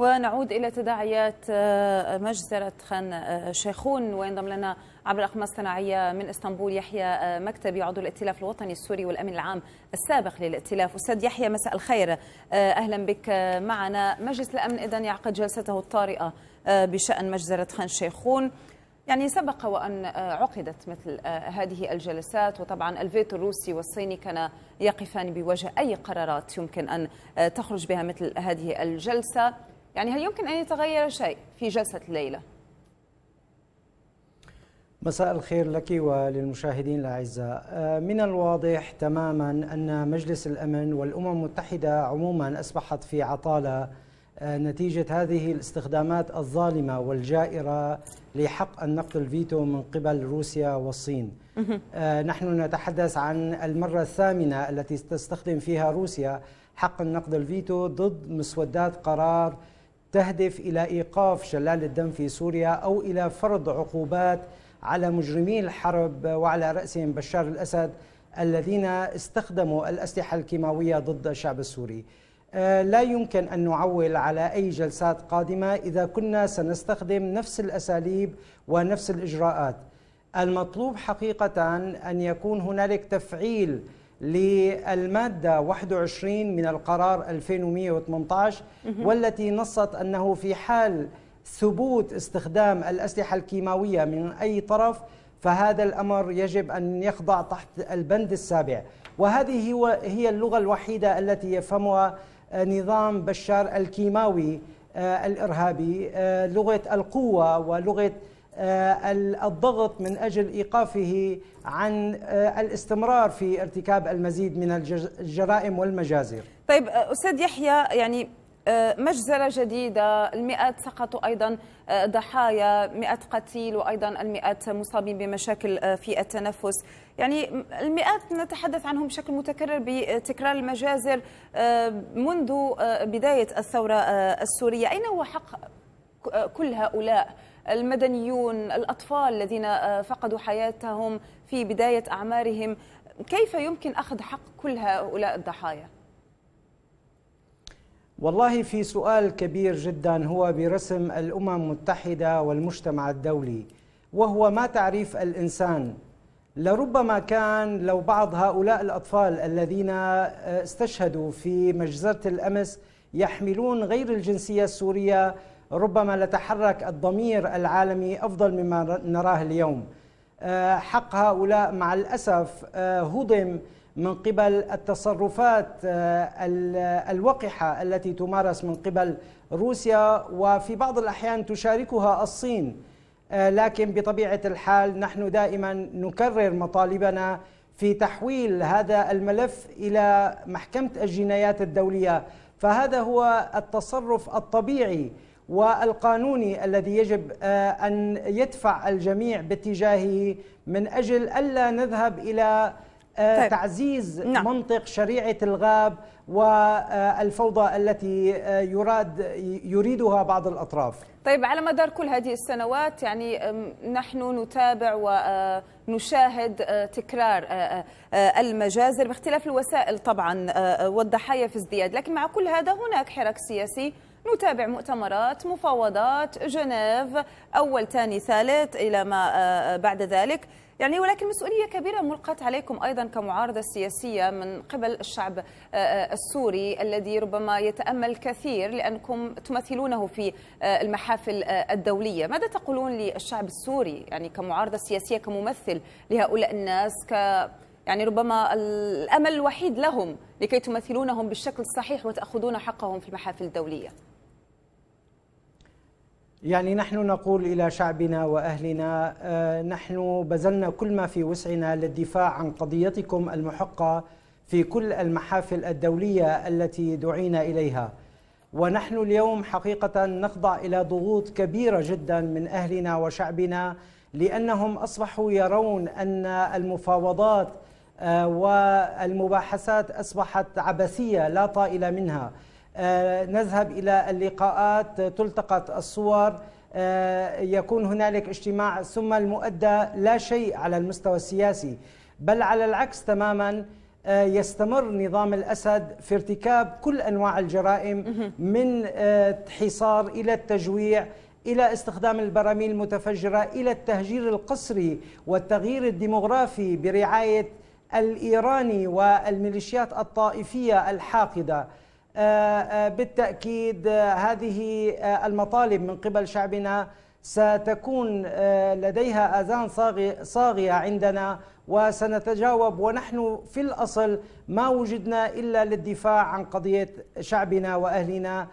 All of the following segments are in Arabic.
ونعود إلى تداعيات آه، مجزرة خان آه، شيخون وينضم لنا عبر الأقمار الصناعية من إسطنبول يحيى آه، مكتبي عضو الائتلاف الوطني السوري والامن العام السابق للائتلاف أستاذ يحيى مساء الخير أهلا بك معنا مجلس الأمن إذا يعقد جلسته الطارئة بشأن مجزرة خان شيخون يعني سبق وأن عقدت مثل هذه الجلسات وطبعا الفيتو الروسي والصيني كان يقفان بوجه أي قرارات يمكن أن تخرج بها مثل هذه الجلسة يعني هل يمكن أن يتغير شيء في جلسة الليلة؟ مساء الخير لك وللمشاهدين الأعزاء آه، من الواضح تماما أن مجلس الأمن والأمم المتحدة عموما أصبحت في عطالة آه، نتيجة هذه الاستخدامات الظالمة والجائرة لحق النقد الفيتو من قبل روسيا والصين آه، نحن نتحدث عن المرة الثامنة التي تستخدم فيها روسيا حق النقد الفيتو ضد مسودات قرار تهدف إلى إيقاف شلال الدم في سوريا أو إلى فرض عقوبات على مجرمي الحرب وعلى رأسهم بشار الأسد الذين استخدموا الأسلحة الكيماوية ضد الشعب السوري آه، لا يمكن أن نعول على أي جلسات قادمة إذا كنا سنستخدم نفس الأساليب ونفس الإجراءات المطلوب حقيقة أن يكون هنالك تفعيل للمادة 21 من القرار 2118 والتي نصت أنه في حال ثبوت استخدام الأسلحة الكيماوية من أي طرف فهذا الأمر يجب أن يخضع تحت البند السابع وهذه هي اللغة الوحيدة التي يفهمها آه، نظام بشار الكيماوي آه، الإرهابي آه، لغة القوة ولغة آه، الضغط من اجل ايقافه عن آه، الاستمرار في ارتكاب المزيد من الجرائم والمجازر. طيب آه، استاذ يحيى يعني مجزرة جديدة المئات سقطوا أيضا ضحايا مئة قتيل وأيضا المئات مصابين بمشاكل في التنفس يعني المئات نتحدث عنهم بشكل متكرر بتكرار المجازر منذ بداية الثورة السورية أين هو حق كل هؤلاء المدنيون الأطفال الذين آه، فقدوا حياتهم في بداية أعمارهم كيف يمكن أخذ حق كل هؤلاء الضحايا؟ والله في سؤال كبير جدا هو برسم الأمم المتحدة والمجتمع الدولي وهو ما تعريف الإنسان لربما كان لو بعض هؤلاء الأطفال الذين آه، استشهدوا في مجزرة الأمس يحملون غير الجنسية السورية ربما لتحرك الضمير العالمي أفضل مما نراه اليوم آه، حق هؤلاء مع الأسف آه، هضم من قبل التصرفات آه، الوقحة التي تمارس من قبل روسيا وفي بعض الأحيان تشاركها الصين لكن بطبيعة الحال نحن دائما نكرر مطالبنا في تحويل هذا الملف إلى محكمة الجنايات الدولية فهذا هو التصرف الطبيعي والقانوني الذي يجب آه، ان يدفع الجميع باتجاهه من اجل الا نذهب الى آه، طيب. تعزيز نعم. منطق شريعه الغاب والفوضى التي آه، يراد يريدها بعض الاطراف. طيب على مدار كل هذه السنوات يعني نحن نتابع ونشاهد تكرار المجازر باختلاف الوسائل طبعا والضحايا في ازدياد، لكن مع كل هذا هناك حراك سياسي نتابع مؤتمرات مفاوضات جنيف أول ثاني ثالث إلى ما آه، آه، بعد ذلك يعني ولكن مسؤولية كبيرة ملقاة عليكم أيضا كمعارضة سياسية من قبل الشعب آه، السوري الذي ربما يتأمل كثير لأنكم تمثلونه في المحافل الدولية ماذا تقولون للشعب السوري يعني كمعارضة سياسية كممثل لهؤلاء الناس ك يعني ربما الأمل الوحيد لهم لكي تمثلونهم بالشكل الصحيح وتأخذون حقهم في المحافل الدولية يعني نحن نقول الى شعبنا واهلنا آه، نحن بذلنا كل ما في وسعنا للدفاع عن قضيتكم المحقه في كل المحافل الدوليه التي دعينا اليها ونحن اليوم حقيقه نخضع الى ضغوط كبيره جدا من اهلنا وشعبنا لانهم اصبحوا يرون ان المفاوضات آه، والمباحثات اصبحت عبثيه لا طائل منها آه، نذهب إلى اللقاءات تلتقط الصور آه، يكون هنالك اجتماع ثم المؤدى لا شيء على المستوى السياسي بل على العكس تماما آه، يستمر نظام الاسد في ارتكاب كل انواع الجرائم من حصار الى التجويع الى استخدام البراميل المتفجره الى التهجير القسري والتغيير الديموغرافي برعايه الايراني والميليشيات الطائفيه الحاقده آه، آه، بالتأكيد آه، هذه المطالب من قبل شعبنا ستكون لديها آذان صاغية عندنا وسنتجاوب ونحن في الأصل ما وجدنا إلا للدفاع عن قضية شعبنا وأهلنا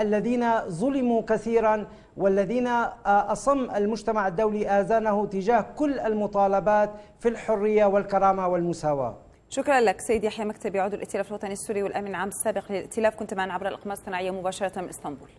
الذين ظلموا كثيرا والذين أصم المجتمع الدولي آذانه تجاه كل المطالبات في الحرية والكرامة والمساواة شكرا لك سيد يحيى مكتبي عضو الائتلاف الوطني السوري والامين العام السابق للائتلاف كنت معنا عبر الاقمار الصناعيه مباشره من اسطنبول